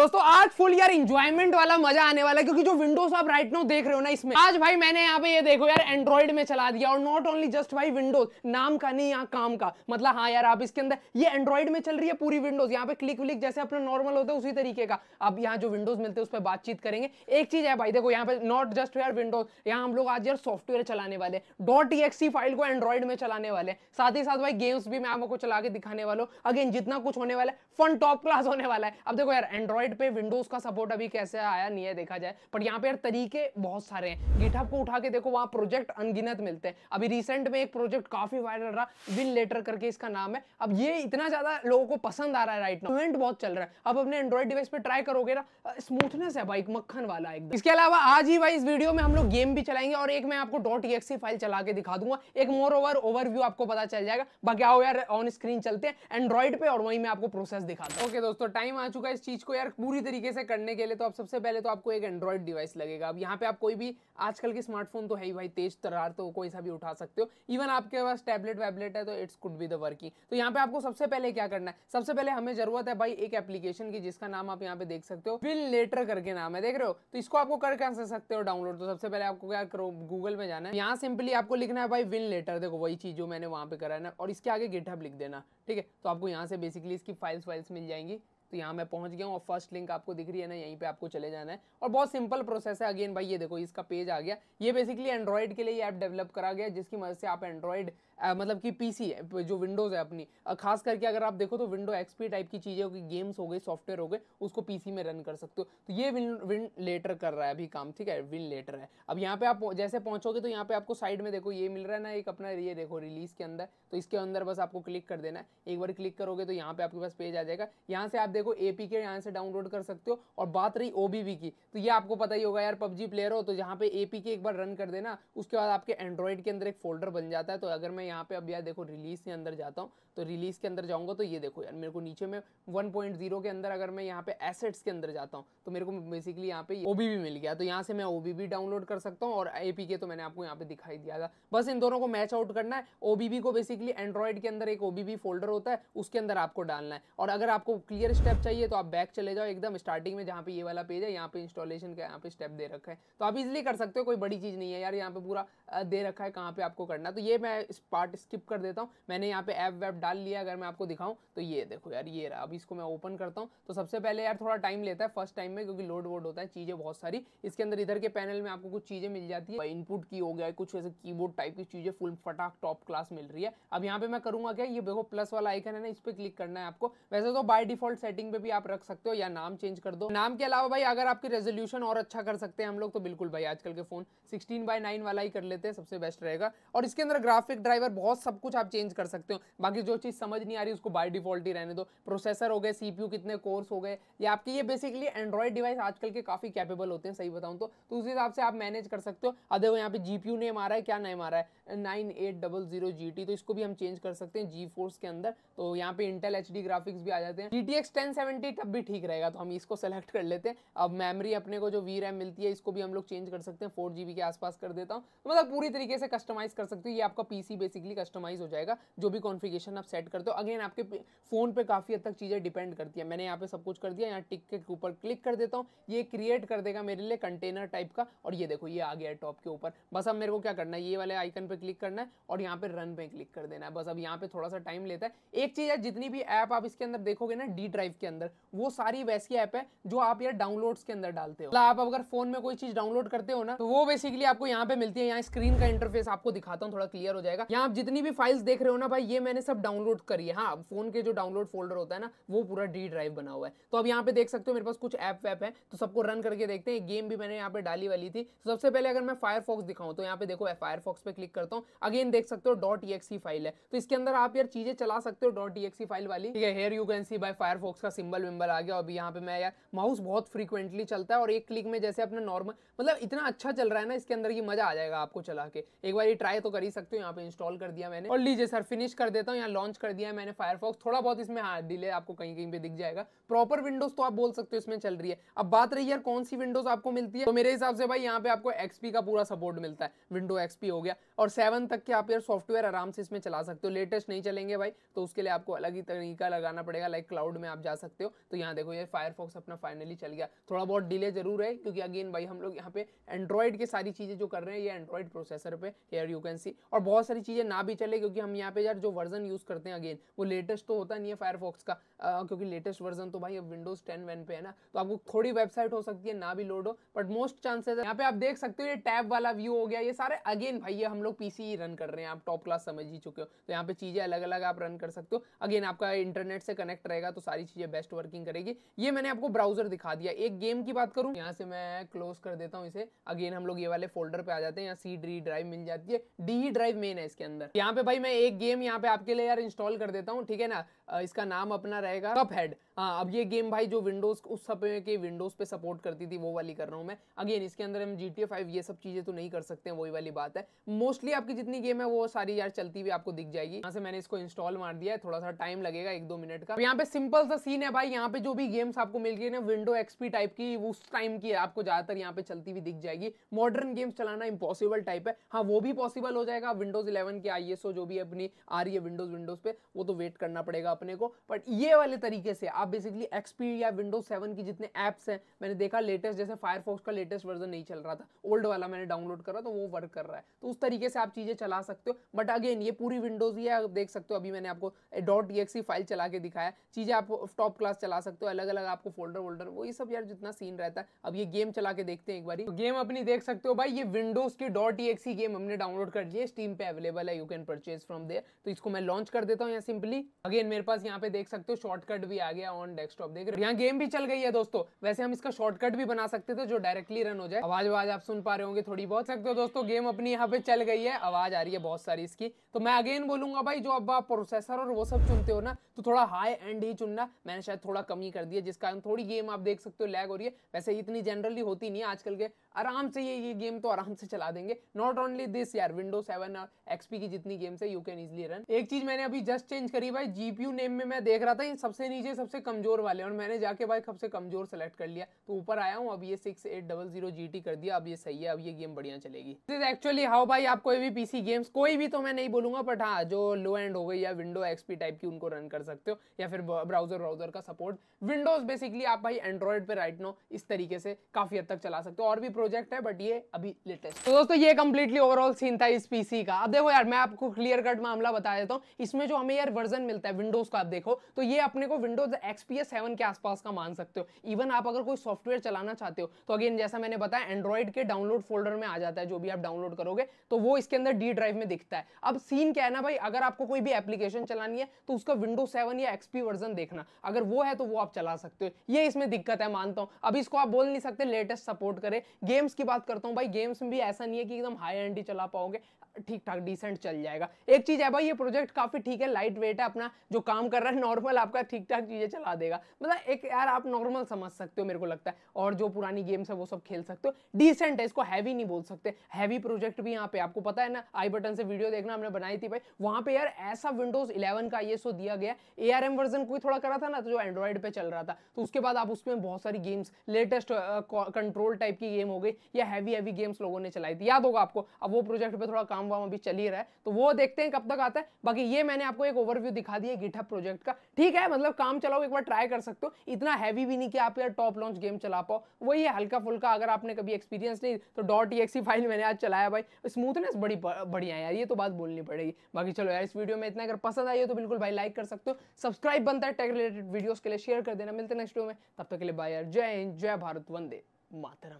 दोस्तों आज फुल यार इंजॉयमेंट वाला मजा आने वाला है क्योंकि जो विंडोज आप राइट नो देख रहे हो ना इसमें आज भाई मैंने यहाँ पे ये देखो यार एंड्रॉइड में चला दिया और नॉट ओनली जस्ट भाई विंडोज नाम का नहीं यहाँ काम का मतलब हाँ यार आप इसके अंदर ये एंड्रॉइड में चल रही है पूरी विंडोज यहाँ पे क्लिक व्लिक जैसे अपना नॉर्मल होता है उसी तरीके का अब यहाँ जो विंडोज मिलते हैं उस पर बातचीत करेंगे एक चीज है भाई देखो यहाँ पे नॉट जस्ट यार विंडोज यहाँ हम लोग आज यार सॉफ्टवेयर चलाने वाले डॉट फाइल को एंड्रॉइड में चलाने वाले साथ ही साथ भाई गेम्स भी मैं आपको चला के दिखाने वाले अगेन जितना कुछ होने वाला है फन टॉप क्लास होने वाला है अब देखो यार एंड्रॉइड एंड्रॉइड पे विंडोज का सपोर्ट अभी कैसे आया नहीं है देखा जाए पर यहाँ पे यार तरीके बहुत सारे हैं गिटहब को उठा के देखो वहाँ प्रोजेक्ट अनगिनत मिलते हैं अभी रिसेंट में एक प्रोजेक्ट काफी वायरल रहा विन लेटर करके इसका नाम है अब ये इतना ज्यादा लोगों को पसंद आ रहा है राइट इवेंट बहुत चल रहा है अब अपने एंड्रॉइड डिवाइस पे ट्राई करोगे ना स्मूथनेस है बाइक मक्खन वाला एकदम इसके अलावा आज ही भाई इस वीडियो में हम लोग गेम भी चलाएंगे और एक मैं आपको डॉट एक्सी फाइल चला के दिखा दूंगा एक मोर ओवर ओवरव्यू आपको पता चल जाएगा बाकी आओ यार ऑन स्क्रीन चलते हैं एंड्रॉइड पे और वहीं मैं आपको प्रोसेस दिखाता हूँ ओके दोस्तों टाइम आ चुका है इस चीज को यार पूरी तरीके से करने के लिए तो आप सबसे पहले तो आपको एक एंड्रॉइड डिवाइस लगेगा अब यहाँ पे आप कोई भी आजकल के स्मार्टफोन तो है ही भाई तेज तरार तो कोई सा भी उठा सकते हो इवन आपके पास टैबलेट वैबलेट है तो it's could be the working तो यहाँ पे आपको सबसे पहले क्या करना है सबसे पहले हमें जरूरत है भाई एक एप्लीकेशन की जिसका नाम आप यहाँ पे देख सकते हो विल लेटर करके नाम है देख रहे हो तो इसको आपको कर कैसे सकते हो डाउनलोड तो सबसे पहले आपको क्या करो गूगल में जाना है यहाँ सिंपली आपको लिखना है भाई विल लेटर देखो वही चीज जो मैंने वहाँ पे करा है ना और इसके आगे गिटहब लिख देना ठीक है तो आपको यहाँ से बेसिकली इसकी फाइल्स वाइल्स मिल जाएंगी तो यहाँ मैं पहुँच गया हूँ और फर्स्ट लिंक आपको दिख रही है ना यहीं पे आपको चले जाना है और बहुत सिंपल प्रोसेस है अगेन भाई ये देखो इसका पेज आ गया ये बेसिकली एंड्रॉइड के लिए ऐप डेवलप करा गया जिसकी मदद से आप एंड्रॉइड आ, मतलब कि पीसी है जो विंडोज़ है अपनी खास करके अगर आप देखो तो विंडो एक्सपी टाइप की चीज़ें होगी गेम्स हो गई सॉफ्टवेयर हो गए उसको पीसी में रन कर सकते हो तो ये विन विन लेटर कर रहा है अभी काम ठीक है विन लेटर है अब यहाँ पे आप जैसे पहुँचोगे तो यहाँ पे आपको साइड में देखो ये मिल रहा है ना एक अपना ये देखो रिलीज़ के अंदर तो इसके अंदर बस आपको क्लिक कर देना है एक बार क्लिक करोगे तो यहाँ पे आपके पास पेज आ जाएगा यहाँ से आप देखो ए पी के यहाँ से डाउनलोड कर सकते हो और बात रही ओ की तो ये आपको पता ही होगा यार पबजी प्लेयर हो तो यहाँ पे ए पी के एक बार रन कर देना उसके बाद आपके एंड्रॉयड के अंदर एक फोल्डर बन जाता है तो अगर मैं यहाँ पे अब यार देखो रिलीज के अंदर जाता हूँ तो रिलीज के अंदर जाऊँगा तो ये देखो यार मेरे को नीचे में 1.0 के अंदर अगर मैं यहाँ पे एसेट्स के अंदर जाता हूँ तो मेरे को बेसिकली यहाँ पे ओ मिल गया तो यहाँ से मैं ओ डाउनलोड कर सकता हूँ और ए तो मैंने आपको यहाँ पे दिखाई दिया था बस इन दोनों को मैच आउट करना है ओ को बेसिकली एंड्रॉइड के अंदर एक ओ फोल्डर होता है उसके अंदर आपको डालना है और अगर आपको क्लियर स्टेप चाहिए तो आप बैक चले जाओ एकदम स्टार्टिंग में जहाँ पे ये वाला पेज है यहाँ पे इंस्टॉलेशन का यहाँ पे स्टेप दे रखा है तो आप इजिली कर सकते हो कोई बड़ी चीज़ नहीं है यार यहाँ पे पूरा दे रखा है कहाँ पे आपको करना तो ये मैं पार्ट स्किप कर देता हूँ मैंने यहाँ पे ऐप वैप डाल लिया अगर मैं आपको दिखाऊँ तो ये देखो यार ये रहा अभी इसको मैं ओपन करता हूँ तो सबसे पहले यार थोड़ा टाइम लेता है फर्स्ट टाइम में क्योंकि लोड वोड होता है चीज़ें बहुत सारी इसके अंदर इधर के पैनल में आपको कुछ चीज़ें मिल जाती है इनपुट की हो गया कुछ ऐसे की टाइप की चीज़ें फुल फटाक टॉप क्लास मिल रही है अब यहाँ पर मैं करूँगा क्या ये देखो प्लस वाला आइकन है ना इस पर क्लिक करना है आपको वैसे तो बाई डिफॉल्ट सेटिंग पर भी आप रख सकते हो या नाम चेंज कर दो नाम के अलावा भाई अगर आपकी रेजोल्यूशन और अच्छा कर सकते हैं हम लोग तो बिल्कुल भाई आजकल के फोन सिक्सटीन बाई नाइन वाला ही कर लेते हैं सबसे बेस्ट रहेगा और इसके अंदर ग्राफिक ड्राइवर बहुत सब कुछ आप चेंज कर सकते हो बाकी जो चीज़ समझ नहीं आ रही उसको बाय डिफॉल्ट ही रहने दो प्रोसेसर हो गए सीपीयू कितने कोर्स हो गए या आपकी ये बेसिकली एंड्रॉइड डिवाइस आजकल के काफ़ी कैपेबल होते हैं सही बताऊँ तो, तो उस हिसाब से आप मैनेज कर सकते हो अदर यहाँ पे जी नेम आ रहा है क्या नेम आ रहा है nine eight double zero G T तो इसको भी हम चेंज कर सकते हैं जी फोर्स के अंदर तो यहाँ पे इंटेल एच डी ग्राफिक्स भी आ जाते हैं G T X ten seventy तब भी ठीक रहेगा तो हम इसको सेलेक्ट कर लेते हैं अब मेमरी अपने को जो वी रैम मिलती है इसको भी हम लोग चेंज कर सकते हैं फोर जी बी के आसपास कर देता हूँ तो मतलब पूरी तरीके से कस्टमाइज कर सकते हो ये आपका पीसी बेस बेसिकली कस्टमाइज हो जाएगा जो भी कॉन्फ़िगरेशन आप सेट करते हो अगेन आपके फ़ोन पे काफ़ी हद तक चीज़ें डिपेंड करती है मैंने यहाँ पे सब कुछ कर दिया यहाँ टिक के ऊपर क्लिक कर देता हूँ ये क्रिएट कर देगा मेरे लिए कंटेनर टाइप का और ये देखो ये आ गया है टॉप के ऊपर बस अब मेरे को क्या करना है ये वाले आइकन पर क्लिक करना है और यहाँ पर रन पे क्लिक कर देना है बस अब यहाँ पर थोड़ा सा टाइम लेता है एक चीज़ है जितनी भी ऐप आप इसके अंदर देखोगे ना डी ड्राइव के अंदर वो सारी वैसी ऐप है जो आप यार डाउनलोड्स के अंदर डालते हो मतलब आप अगर फोन में कोई चीज़ डाउनलोड करते हो ना तो वो बेसिकली आपको यहाँ पे मिलती है यहाँ स्क्रीन का इंटरफेस आपको दिखाता हूँ थोड़ा क्लियर हो जाएगा यहाँ आप जितनी भी फाइल्स देख रहे हो ना भाई ये मैंने सब डाउनलोड करी है हाँ फोन के जो डाउनलोड फोल्डर होता है ना वो पूरा डी ड्राइव बना हुआ है तो अब यहाँ पे देख सकते हो मेरे पास कुछ ऐप वैप है तो सबको रन करके देखते हैं गेम भी मैंने यहाँ पे डाली वाली थी तो सबसे पहले अगर मैं फायरफॉक्स दिखाऊँ तो यहाँ पे देखो फायरफॉक्स पे क्लिक करता हूँ अगेन देख सकते हो डॉट फाइल है तो इसके अंदर आप यार चीजें चला सकते हो डॉट फाइल वाली ठीक है here you can see by Firefox का सिंबल विम्बल आ गया अभी यहाँ पे मैं यार माउस बहुत फ्रीक्वेंटली चलता है और एक क्लिक में जैसे अपना नॉर्मल मतलब इतना अच्छा चल रहा है ना इसके अंदर की मजा आ जाएगा आपको चला के एक बार ये ट्राई तो कर ही सकते हो यहाँ पे इंस्टॉल इंस्टॉल कर दिया मैंने और लीजिए सर फिनिश कर देता हूँ यहाँ लॉन्च कर दिया मैंने फायरफॉक्स थोड़ा बहुत इसमें हाँ डिले आपको कहीं कहीं पे दिख जाएगा प्रॉपर विंडोज तो आप बोल सकते हो इसमें चल रही है अब बात रही यार कौन सी विंडोज आपको मिलती है तो मेरे हिसाब से भाई यहाँ पे आपको एक्सपी का पूरा सपोर्ट मिलता है विंडो एक्सपी हो गया और सेवन तक के आप यार सॉफ्टवेयर आराम से इसमें चला सकते हो लेटेस्ट नहीं चलेंगे भाई तो उसके लिए आपको अलग ही तरीका लगाना पड़ेगा लाइक क्लाउड में आप जा सकते हो तो यहाँ देखो ये फायरफॉक्स अपना फाइनली चल गया थोड़ा बहुत डिले जरूर है क्योंकि अगेन भाई हम लोग यहाँ पे एंड्रॉइड की सारी चीज़ें जो कर रहे हैं ये एंड्रॉइड प्रोसेसर पे हेयर यू कैन सी और बहुत सारी चीज़ें ये ना भी चले क्योंकि हम यहाँ पे यार जो वर्जन यूज़ करते हैं अगेन वो लेटेस्ट तो होता नहीं है फायरफॉक्स का आ, क्योंकि लेटेस्ट वर्जन तो भाई अब विंडोज़ टेन वन पे है ना तो आपको थोड़ी वेबसाइट हो सकती है ना भी लोड हो बट मोस्ट चांसेस यहाँ पे आप देख सकते हो ये टैब वाला व्यू हो गया ये सारे अगेन भाई ये हम लोग पीसी रन कर रहे हैं आप टॉप क्लास समझ ही चुके हो तो यहाँ पे चीज़ें अलग अलग आप रन कर सकते हो अगेन आपका इंटरनेट से कनेक्ट रहेगा तो सारी चीज़ें बेस्ट वर्किंग करेगी ये मैंने आपको ब्राउजर दिखा दिया एक गेम की बात करूँ यहाँ से मैं क्लोज कर देता हूँ इसे अगेन हम लोग ये वाले फोल्डर पे आ जाते हैं यहाँ सी ड्री ड्राइव मिल जाती है डी ड्राइव मेन है इसके अंदर यहाँ पे भाई मैं एक गेम यहाँ पे आपके लिए यार इंस्टॉल कर देता हूँ ठीक है ना इसका नाम अपना रहेगा कप हेड हाँ अब ये गेम भाई जो विंडोज उस समय के विंडोज पे सपोर्ट करती थी वो वाली कर रहा हूँ मैं अगेन इसके अंदर हम जी टी ये सब चीजें तो नहीं कर सकते हैं वही वाली बात है मोस्टली आपकी जितनी गेम है वो सारी यार चलती हुई आपको दिख जाएगी यहाँ से मैंने इसको इंस्टॉल मार दिया है थोड़ा सा टाइम लगेगा एक दो मिनट का यहाँ पे सिंपल सा सीन है भाई यहाँ पे जो भी गेम्स आपको मिल गई ना विंडो एक्सपी टाइप की उस टाइम की आपको ज्यादातर यहाँ पे चलती हुई दिख जाएगी मॉडर्न गेम्स चलाना इम्पॉसिबल टाइप है हाँ वो भी पॉसिबल हो जाएगा विंडोज इलेवन के आई जो भी अपनी आ रही है विंडोज विंडोज पे वो तो वेट करना पड़ेगा अपने को बट ये वाले तरीके से आप बेसिकली एक्सपी या विंडोज सेवन की जितने एप्स हैं मैंने देखा लेटेस्ट जैसे फायरफॉक्स का लेटेस्ट वर्जन नहीं चल रहा था ओल्ड वाला मैंने डाउनलोड करा तो वो वर्क कर रहा है तो उस तरीके से आप चीज़ें चला सकते हो बट अगेन ये पूरी विंडोज ही है आप देख सकते हो अभी मैंने आपको डॉट ई फाइल चला के दिखाया चीज़ें आप टॉप क्लास चला सकते हो अलग अलग आपको फोल्डर वोल्डर वो सब यार जितना सीन रहता है अब ये गेम चला के देखते हैं एक बार गेम तो अपनी देख सकते हो भाई ये विंडोज की डॉट गेम हमने डाउनलोड कर लिए स्टीम पे अवेलेबल है you can purchase from there तो इसको मैं लॉन्च कर देता हूँ यहाँ सिंपली अगेन मेरे पास यहाँ पे देख सकते हो शॉर्टकट भी आ गया ऑन डेस्कटॉप देख रहे यहाँ गेम भी चल गई है दोस्तों वैसे हम इसका शॉर्टकट भी बना सकते थे जो डायरेक्टली रन हो जाए आवाज आवाज आप सुन पा रहे होंगे थोड़ी बहुत सकते हो दोस्तों गेम अपनी यहाँ पे चल गई है आवाज आ रही है बहुत सारी इसकी तो मैं अगेन बोलूंगा भाई जो अब आप प्रोसेसर और वो सब चुनते हो ना तो थोड़ा हाई एंड ही चुनना मैंने शायद थोड़ा कम कर दिया जिस कारण थोड़ी गेम आप देख सकते हो लैग हो रही है वैसे इतनी जनरली होती नहीं आजकल के आराम से ये ये गेम तो आराम से चला देंगे नॉट ओनली दिस यार विंडो सेवन और एक्सपी की जितनी गेम्स है यू कैन इजिली रन एक चीज मैंने अभी जस्ट चेंज करी भाई जीपीयू नेम में मैं देख रहा था ये सबसे नीचे सबसे कमजोर वाले और मैंने जाके भाई सबसे कमजोर सेलेक्ट कर लिया तो ऊपर आया हूँ अब ये six eight double zero G T कर दिया अब ये सही है अब ये गेम बढ़िया चलेगी दिस एक्चुअली हाउ भाई आप कोई भी पीसी गेम्स कोई भी तो मैं नहीं बोलूंगा बट हाँ जो लो एंड हो गई या विंडो एक्सपी टाइप की उनको रन कर सकते हो या फिर ब्राउजर ब्राउजर का सपोर्ट विंडोज बेसिकली आप भाई एंड्रॉइड पे राइट नो इस तरीके से काफी हद तक चला सकते हो और भी प्रोजेक्ट है बट ये अभी लेटेस्ट तो दोस्तों ये कंप्लीटली ओवरऑल सीन था इस पीसी का अब देखो यार यार मैं आपको क्लियर कट मामला बता देता हूँ इसमें जो हमें यार वर्जन मिलता है विंडोज का आप देखो तो ये अपने को विंडोज एक्सपीएस सेवन के आसपास का मान सकते हो इवन आप अगर कोई सॉफ्टवेयर चलाना चाहते हो तो अगेन जैसा मैंने बताया एंड्रॉइड के डाउनलोड फोल्डर में आ जाता है जो भी आप डाउनलोड करोगे तो वो इसके अंदर डी ड्राइव में दिखता है अब सीन क्या है ना भाई अगर आपको कोई भी एप्लीकेशन चलानी है तो उसका विंडो सेवन या एक्सपी वर्जन देखना अगर वो है तो वो आप चला सकते हो ये इसमें दिक्कत है मानता हूँ अब इसको आप बोल नहीं सकते लेटेस्ट सपोर्ट करे गेम्स की बात करता हूँ भाई गेम्स में भी ऐसा नहीं है कि एकदम हाई एंड चला पाओगे ठीक ठाक डिसेंट परसेंट चल जाएगा एक चीज़ है भाई ये प्रोजेक्ट काफ़ी ठीक है लाइट वेट है अपना जो काम कर रहा है नॉर्मल आपका ठीक ठाक चीज़ें चला देगा मतलब एक यार आप नॉर्मल समझ सकते हो मेरे को लगता है और जो पुरानी गेम्स है वो सब खेल सकते हो डिसेंट है इसको हैवी नहीं बोल सकते हैवी प्रोजेक्ट भी यहाँ पे आपको पता है ना आई बटन से वीडियो देखना हमने बनाई थी भाई वहां पे यार ऐसा विंडोज इलेवन का ये सो दिया गया ए आर एम वर्जन कोई थोड़ा करा था ना तो जो एंड्रॉइड पे चल रहा था तो उसके बाद आप उसमें बहुत सारी गेम्स लेटेस्ट कंट्रोल टाइप की गेम हो गई या हैवी हैवी गेम्स लोगों ने चलाई थी याद होगा आपको अब वो प्रोजेक्ट पे थोड़ा काम वाम अभी चल ही रहा है है तो वो देखते हैं कब तक आता है बाकी ये मैंने आपको एक ओवरव्यू दिखा दिया गिटहब प्रोजेक्ट का ठीक है मतलब काम चलाओ एक बार ट्राई कर सकते हो इतना हैवी भी नहीं कि आप यार टॉप लॉन्च गेम चला पाओ वही है हल्का फुल्का अगर आपने कभी एक्सपीरियंस नहीं तो डॉट ई फाइल मैंने आज चलाया भाई स्मूथनेस बड़ी बढ़िया है यार ये तो बात बोलनी पड़ेगी बाकी चलो यार इस वीडियो में इतना अगर पसंद आई हो तो बिल्कुल भाई लाइक कर सकते हो सब्सक्राइब बनता है टेक रिलेटेड वीडियोज के लिए शेयर कर देना मिलते नेक्स्ट वीडियो में तब तक के लिए बाय यार जय हिंद जय भारत वंदे मातरम